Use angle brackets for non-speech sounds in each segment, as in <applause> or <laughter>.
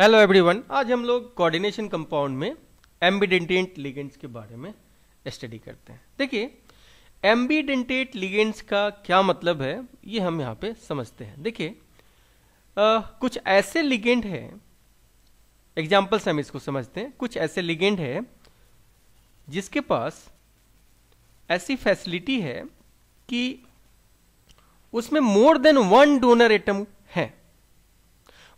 hello everyone आज हम लोग कोऑर्डिनेशन कंपाउंड में एम्बीडेंटेट लिगेंड्स के बारे में स्टडी करते हैं देखिए एम्बीडेंटेट लिगेंड्स का क्या मतलब है ये हम यहाँ पे समझते हैं देखिए कुछ ऐसे लिगेंड हैं एग्जाम्पल्स से हम इसको समझते हैं कुछ ऐसे लिगेंड है जिसके पास ऐसी फैसिलिटी है कि उसमें more than one donor atom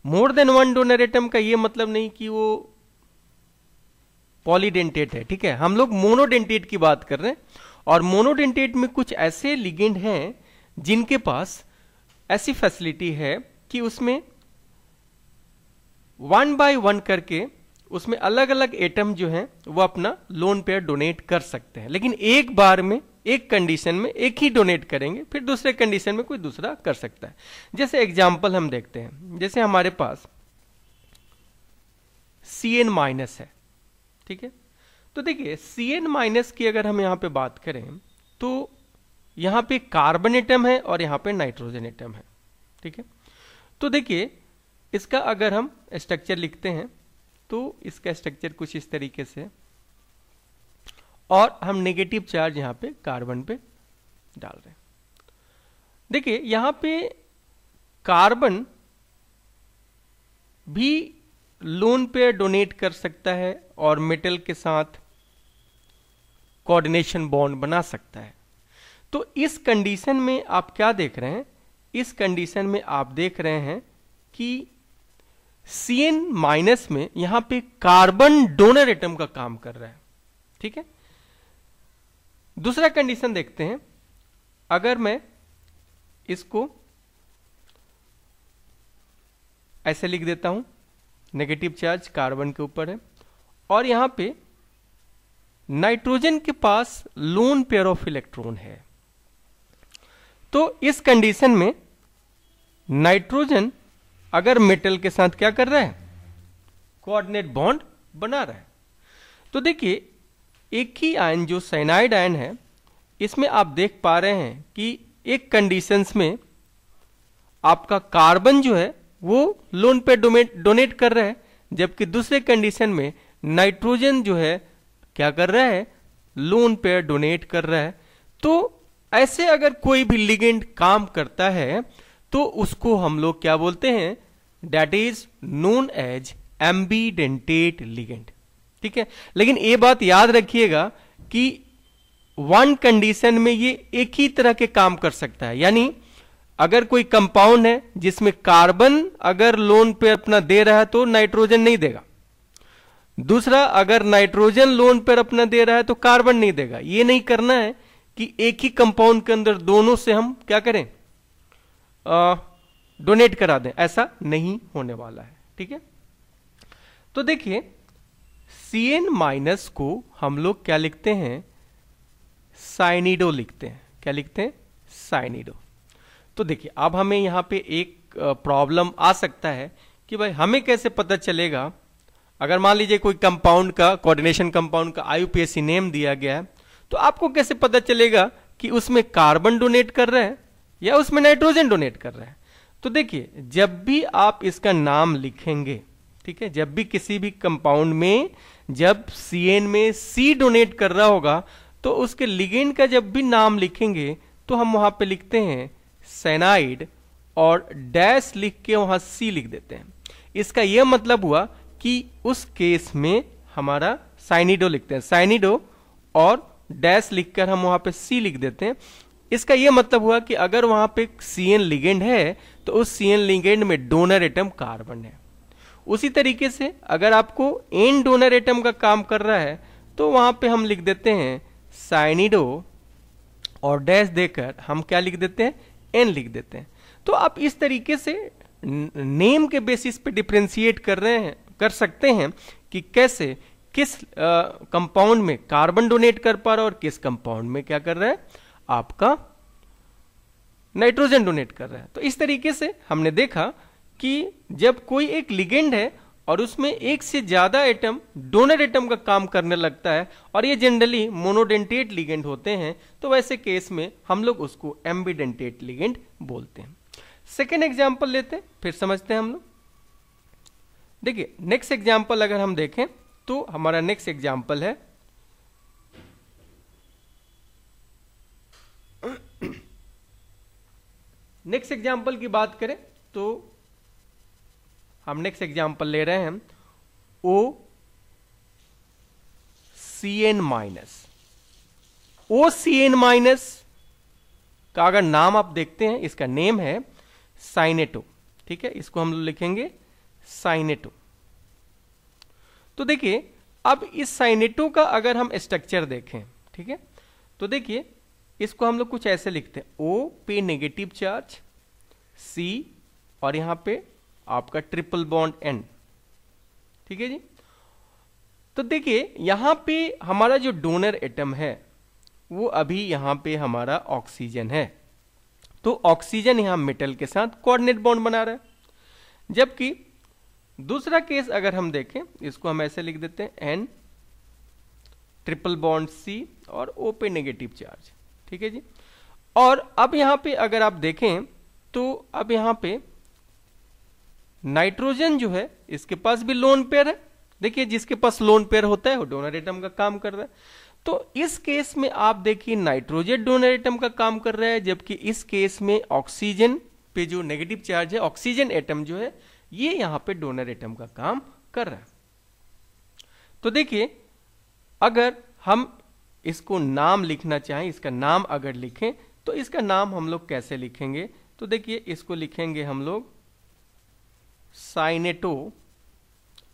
more than one donor atom का ये मतलब नहीं कि वो पॉलीडेंटेट है ठीक है हम लोग मोनोडेंटेट की बात कर रहे हैं और मोनोडेंटेट में कुछ ऐसे लिगेंड हैं जिनके पास ऐसी फैसिलिटी है कि उसमें वन बाय वन करके उसमें अलग अलग एटम जो हैं वो अपना लोन पेयर डोनेट कर सकते हैं लेकिन एक बार में एक कंडीशन में एक ही डोनेट करेंगे फिर दूसरे कंडीशन में कोई दूसरा कर सकता है जैसे एग्जाम्पल हम देखते हैं जैसे हमारे पास सी एन माइनस है ठीक है तो देखिए सी एन माइनस की अगर हम यहाँ पे बात करें तो यहाँ पे कार्बन एटम है और यहाँ पे नाइट्रोजन एटम है ठीक है तो देखिए इसका अगर हम स्ट्रक्चर लिखते हैं तो इसका स्ट्रक्चर कुछ इस तरीके से है और हम नेगेटिव चार्ज यहाँ पे कार्बन पे डाल रहे हैं देखिए यहाँ पे कार्बन भी लोन पे डोनेट कर सकता है और मेटल के साथ कोऑर्डिनेशन बॉन्ड बना सकता है तो इस कंडीशन में आप क्या देख रहे हैं इस कंडीशन में आप देख रहे हैं कि सी माइनस में यहाँ पे कार्बन डोनर एटम का काम कर रहा है ठीक है दूसरा कंडीशन देखते हैं अगर मैं इसको ऐसे लिख देता हूं नेगेटिव चार्ज कार्बन के ऊपर है और यहां पे नाइट्रोजन के पास लोन पेयर ऑफ इलेक्ट्रॉन है तो इस कंडीशन में नाइट्रोजन अगर मेटल के साथ क्या कर रहा है कोऑर्डिनेट बॉन्ड बना रहा है तो देखिए एक ही आयन जो साइनाइड आयन है इसमें आप देख पा रहे हैं कि एक कंडीशंस में आपका कार्बन जो है वो लोन पे डोनेट कर रहा है जबकि दूसरे कंडीशन में नाइट्रोजन जो है क्या कर रहा है लोन पे डोनेट कर रहा है तो ऐसे अगर कोई भी लिगेंड काम करता है तो उसको हम लोग क्या बोलते हैं that is known as ambidentate ligand ठीक है लेकिन ये बात याद रखिएगा कि वन कंडीशन में ये एक ही तरह के काम कर सकता है यानी अगर कोई कंपाउंड है जिसमें कार्बन अगर लोन पे अपना दे रहा है तो नाइट्रोजन नहीं देगा दूसरा अगर नाइट्रोजन लोन पर अपना दे रहा है तो कार्बन नहीं देगा ये नहीं करना है कि एक ही कंपाउंड के अंदर दोनों से हम क्या करें डोनेट करा दें ऐसा नहीं होने वाला है ठीक है तो देखिए सी एन माइनस को हम लोग क्या लिखते हैं साइनिडो लिखते हैं क्या लिखते हैं साइनिडो तो देखिए अब हमें यहां पे एक प्रॉब्लम आ सकता है कि भाई हमें कैसे पता चलेगा अगर मान लीजिए कोई कंपाउंड का कोऑर्डिनेशन कंपाउंड का आई नेम दिया गया है तो आपको कैसे पता चलेगा कि उसमें कार्बन डोनेट कर रहे हैं या उसमें नाइट्रोजन डोनेट कर रहे हैं तो देखिए जब भी आप इसका नाम लिखेंगे ठीक है जब भी किसी भी कंपाउंड में जब सी में सी डोनेट कर रहा होगा तो उसके लिगेंड का जब भी नाम लिखेंगे तो हम वहां पे लिखते हैं सेनाइड और डैश लिख के वहां सी लिख देते हैं इसका यह मतलब हुआ कि उस केस में हमारा साइनिडो लिखते हैं साइनिडो और डैश लिखकर हम वहां पे सी लिख देते हैं इसका यह मतलब हुआ कि अगर वहां पे सी एन लिगेंड है तो उस सी एन लिगेंड में डोनर एटम कार्बन है उसी तरीके से अगर आपको एन डोनर एटम का काम कर रहा है तो वहां पे हम लिख देते हैं साइनिडो और डैश देकर हम क्या लिख देते हैं एन लिख देते हैं तो आप इस तरीके से नेम के बेसिस पे डिफ्रेंशिएट कर रहे हैं कर सकते हैं कि कैसे किस कंपाउंड में कार्बन डोनेट कर पा रहा है और किस कंपाउंड में क्या कर रहा है आपका नाइट्रोजन डोनेट कर रहा है तो इस तरीके से हमने देखा कि जब कोई एक लिगेंड है और उसमें एक से ज्यादा एटम डोनर एटम का काम करने लगता है और ये जनरली मोनोडेंटेट लिगेंड होते हैं तो वैसे केस में हम लोग उसको एम्बीडेंटेट लिगेंड बोलते हैं सेकेंड एग्जाम्पल लेते हैं फिर समझते हैं हम लोग देखिए नेक्स्ट एग्जाम्पल अगर हम देखें तो हमारा नेक्स्ट एग्जाम्पल है नेक्स्ट <coughs> एग्जाम्पल की बात करें तो हम नेक्स्ट एग्जाम्पल ले रहे हैं O C N minus O C N minus का अगर नाम आप देखते हैं इसका नेम है साइनेटो ठीक है इसको हम लिखेंगे साइनेटो तो देखिए अब इस साइनेटो का अगर हम स्ट्रक्चर देखें ठीक है तो देखिए इसको हम लोग कुछ ऐसे लिखते हैं ओ पे नेगेटिव चार्ज सी और यहां पे आपका ट्रिपल बॉन्ड एन ठीक है जी तो देखिए यहां पे हमारा जो डोनर एटम है वो अभी यहां पे हमारा ऑक्सीजन है तो ऑक्सीजन यहां मेटल के साथ कोऑर्डिनेट बॉन्ड बना रहा है जबकि दूसरा केस अगर हम देखें इसको हम ऐसे लिख देते हैं एन ट्रिपल बॉन्ड सी और ओ पे नेगेटिव चार्ज ठीक है जी और अब यहाँ पे अगर आप देखें तो अब यहाँ पे नाइट्रोजन जो है इसके पास भी लोन पेयर है देखिए जिसके पास लोन पेयर होता है वो डोनर एटम का काम कर रहा है तो इस केस में आप देखिए नाइट्रोजन डोनर एटम का काम कर रहा है जबकि इस केस में ऑक्सीजन पे जो नेगेटिव चार्ज है ऑक्सीजन एटम जो है ये यहां पे डोनर एटम का काम कर रहा है तो देखिए अगर हम इसको नाम लिखना चाहें इसका नाम अगर लिखें तो इसका नाम हम लोग कैसे लिखेंगे तो देखिए इसको लिखेंगे हम लोग साइनेटो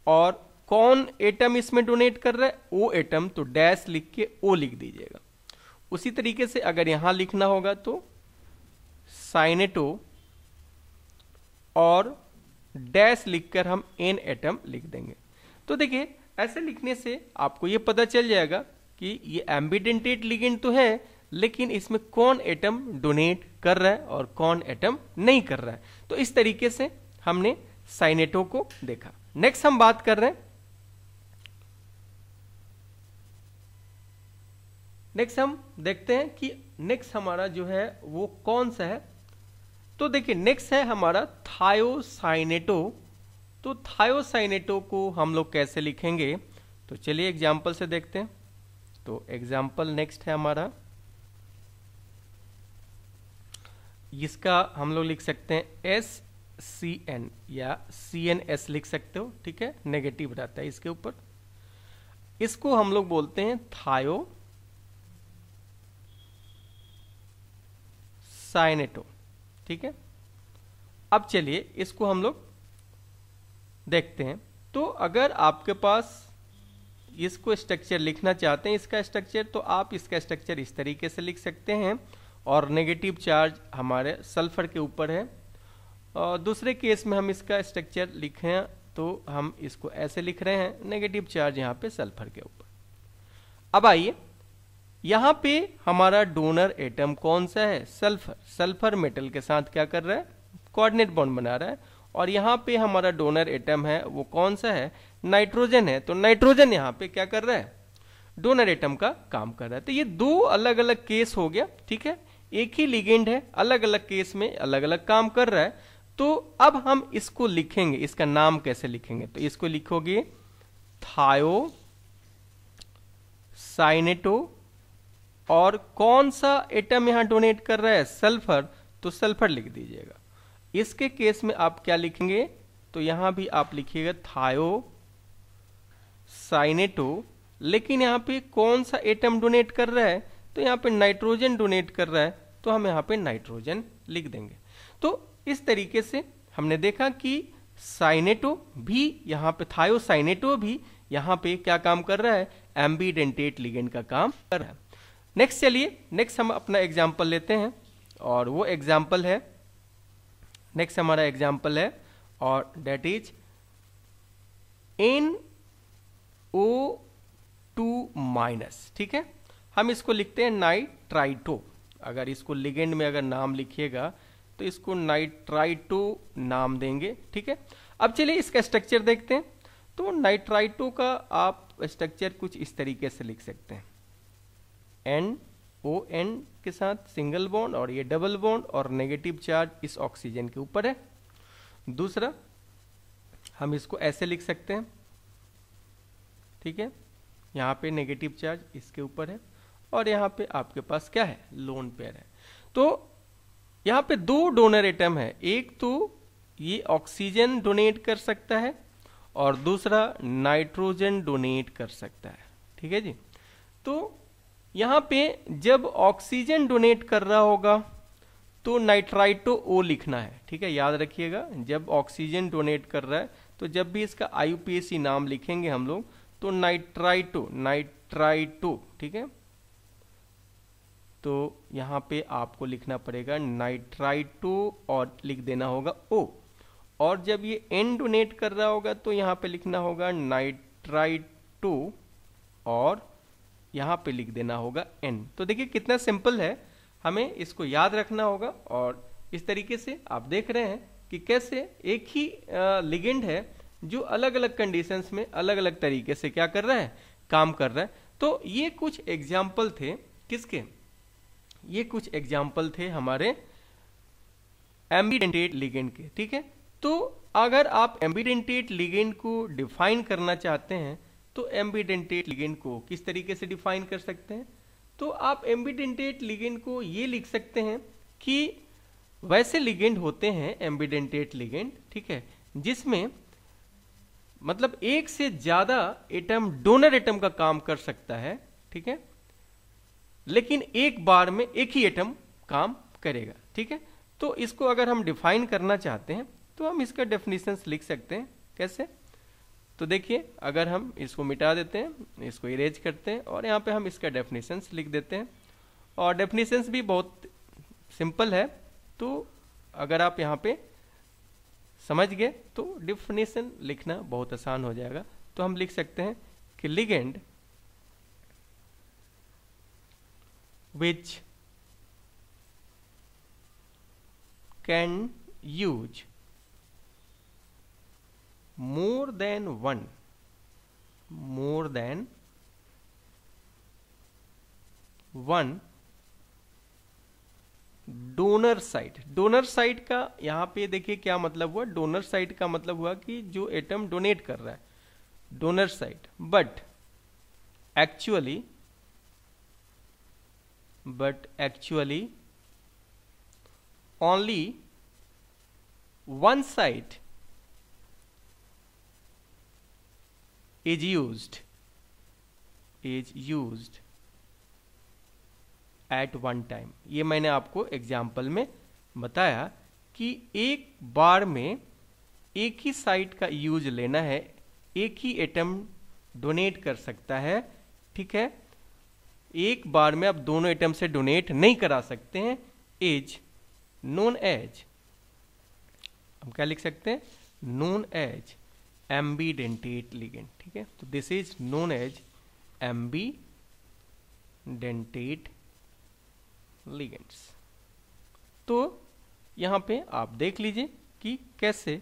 और कौन एटम इसमें डोनेट कर रहा है ओ एटम तो डैश लिख के ओ लिख दीजिएगा उसी तरीके से अगर यहां लिखना होगा तो साइनेटो और डैश लिखकर हम एन एटम लिख देंगे तो देखिए ऐसे लिखने से आपको यह पता चल जाएगा कि यह एम्बिडेंटेड लिगेंड तो है लेकिन इसमें कौन एटम डोनेट कर रहा है और कौन एटम नहीं कर रहा है तो इस तरीके से हमने साइनेटो को देखा नेक्स्ट हम बात कर रहे हैं नेक्स्ट हम देखते हैं कि नेक्स्ट हमारा जो है वो कौन सा है तो देखिए नेक्स्ट है हमारा थायोसाइनेटो तो थायोसाइनेटो को हम लोग कैसे लिखेंगे तो चलिए एग्जाम्पल से देखते हैं तो एग्जाम्पल नेक्स्ट है हमारा इसका हम लोग लिख सकते हैं एस सी एन या सी एन एस लिख सकते हो ठीक है नेगेटिव रहता है इसके ऊपर इसको हम लोग बोलते हैं थायो साइनेटो ठीक है अब चलिए इसको हम लोग देखते हैं तो अगर आपके पास इसको स्ट्रक्चर लिखना चाहते हैं इसका स्ट्रक्चर तो आप इसका स्ट्रक्चर इस तरीके से लिख सकते हैं और नेगेटिव चार्ज हमारे सल्फर के ऊपर है और दूसरे केस में हम इसका स्ट्रक्चर लिखें तो हम इसको ऐसे लिख रहे हैं नेगेटिव चार्ज यहाँ पे सल्फर के ऊपर अब आइए यहाँ पे हमारा डोनर एटम कौन सा है सल्फर सल्फर मेटल के साथ क्या कर रहा है कोऑर्डिनेट बॉन्ड बना रहा है और यहाँ पे हमारा डोनर एटम है वो कौन सा है नाइट्रोजन है तो नाइट्रोजन यहाँ पे क्या कर रहा है डोनर एटम का काम कर रहा है तो ये दो अलग अलग केस हो गया ठीक है एक ही लिगेंड है अलग अलग केस में अलग अलग काम कर रहा है तो अब हम इसको लिखेंगे इसका नाम कैसे लिखेंगे तो इसको लिखोगे थायो साइनेटो और कौन सा एटम यहां डोनेट कर रहा है सल्फर तो सल्फर लिख दीजिएगा इसके केस में आप क्या लिखेंगे तो यहां भी आप लिखिएगा थायो साइनेटो लेकिन यहां पे कौन सा एटम डोनेट कर रहा है तो यहां पे नाइट्रोजन डोनेट कर रहा है तो हम यहां पे नाइट्रोजन लिख देंगे तो इस तरीके से हमने देखा कि साइनेटो भी यहाँ पे थायोसाइनेटो भी यहाँ पे क्या काम कर रहा है एम्बीडेंटेट लिगेंड का काम कर रहा है नेक्स्ट चलिए नेक्स्ट हम अपना एग्जाम्पल लेते हैं और वो एग्जाम्पल है नेक्स्ट हमारा एग्जाम्पल है और that is N O two minus ठीक है हम इसको लिखते हैं नाइट्राइटो अगर इसको लिगेंड में अगर नाम लिखिएगा तो इसको नाइट्राइटो नाम देंगे ठीक है अब चलिए इसका स्ट्रक्चर देखते हैं तो नाइट्राइटो का आप स्ट्रक्चर कुछ इस तरीके से लिख सकते हैं एन ओ एन के साथ सिंगल बॉन्ड और ये डबल बॉन्ड और नेगेटिव चार्ज इस ऑक्सीजन के ऊपर है दूसरा हम इसको ऐसे लिख सकते हैं ठीक है यहाँ पे नेगेटिव चार्ज इसके ऊपर है और यहाँ पे आपके पास क्या है लोन पेयर है तो यहाँ पे दो डोनर एटम है एक तो ये ऑक्सीजन डोनेट कर सकता है और दूसरा नाइट्रोजन डोनेट कर सकता है ठीक है जी तो यहाँ पे जब ऑक्सीजन डोनेट कर रहा होगा तो नाइट्राइटो ओ लिखना है ठीक है याद रखिएगा जब ऑक्सीजन डोनेट कर रहा है तो जब भी इसका आई नाम लिखेंगे हम लोग तो नाइट्राइटो नाइट्राइटो ठीक है तो यहाँ पे आपको लिखना पड़ेगा नाइट्राइटो और लिख देना होगा ओ और जब ये एन डोनेट कर रहा होगा तो यहाँ पे लिखना होगा नाइट्राइटो और यहाँ पे लिख देना होगा एन तो देखिए कितना सिंपल है हमें इसको याद रखना होगा और इस तरीके से आप देख रहे हैं कि कैसे एक ही लिगेंड है जो अलग अलग कंडीशंस में अलग अलग तरीके से क्या कर रहा है काम कर रहा है तो ये कुछ एग्जाम्पल थे किसके ये कुछ एग्जाम्पल थे हमारे एम्बीडेंटेड लिगेंड के ठीक है तो अगर आप एम्बीडेंटेड लिगेंड को डिफाइन करना चाहते हैं तो एम्बीडेंटेड लिगेंड को किस तरीके से डिफाइन कर सकते हैं तो आप एम्बीडेंटेड लिगेंड को ये लिख सकते हैं कि वैसे लिगेंड होते हैं एम्बीडेंटेड लिगेंड ठीक है जिसमें मतलब एक से ज़्यादा एटम डोनर एटम का काम कर सकता है ठीक है लेकिन एक बार में एक ही एटम काम करेगा ठीक है तो इसको अगर हम डिफाइन करना चाहते हैं तो हम इसका डेफिनेशन लिख सकते हैं कैसे तो देखिए अगर हम इसको मिटा देते हैं इसको इरेज करते हैं और यहाँ पे हम इसका डेफिनेशन लिख देते हैं और डेफिनेशन भी बहुत सिंपल है तो अगर आप यहाँ पे समझ गए तो डिफिनेशन लिखना बहुत आसान हो जाएगा तो हम लिख सकते हैं कि ligand which can use more than one more than one donor site donor site का यहाँ पे देखिए क्या मतलब हुआ डोनर साइट का मतलब हुआ कि जो एटम डोनेट कर रहा है donor site but actually but actually only one side is used is used at one time ये मैंने आपको एग्जाम्पल में बताया कि एक बार में एक ही साइट का यूज लेना है एक ही एटम डोनेट कर सकता है ठीक है एक बार में आप दोनों आइटम से डोनेट नहीं करा सकते हैं एज नोन एज हम क्या लिख सकते हैं नोन एज एम्बीडेंटेट लिगेंट ठीक है तो this is known as dentate ligands तो यहां पे आप देख लीजिए कि कैसे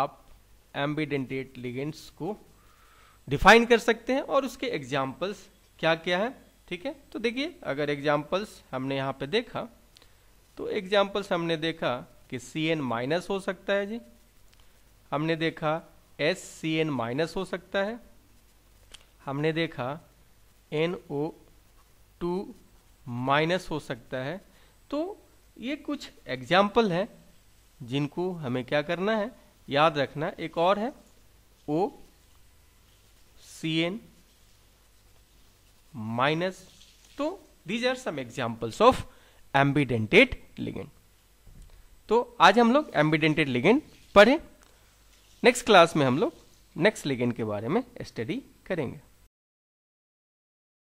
आप एम्बीडेंटेट लिगेंट्स को डिफाइन कर सकते हैं और उसके एग्जाम्पल्स क्या क्या है ठीक है तो देखिए अगर एग्जाम्पल्स हमने यहाँ पे देखा तो एग्जाम्पल्स हमने देखा कि सी एन माइनस हो सकता है जी हमने देखा एस सी एन माइनस हो सकता है हमने देखा एन ओ टू माइनस हो सकता है तो ये कुछ एग्जाम्पल हैं जिनको हमें क्या करना है याद रखना एक और है ओ सी एन माइनस तो these are some examples of ambidentate ligand तो आज हम लोग एम्बिडेंटेड लिगेंड पढ़े नेक्स्ट क्लास में हम लोग नेक्स्ट लिगेंड के बारे में स्टडी करेंगे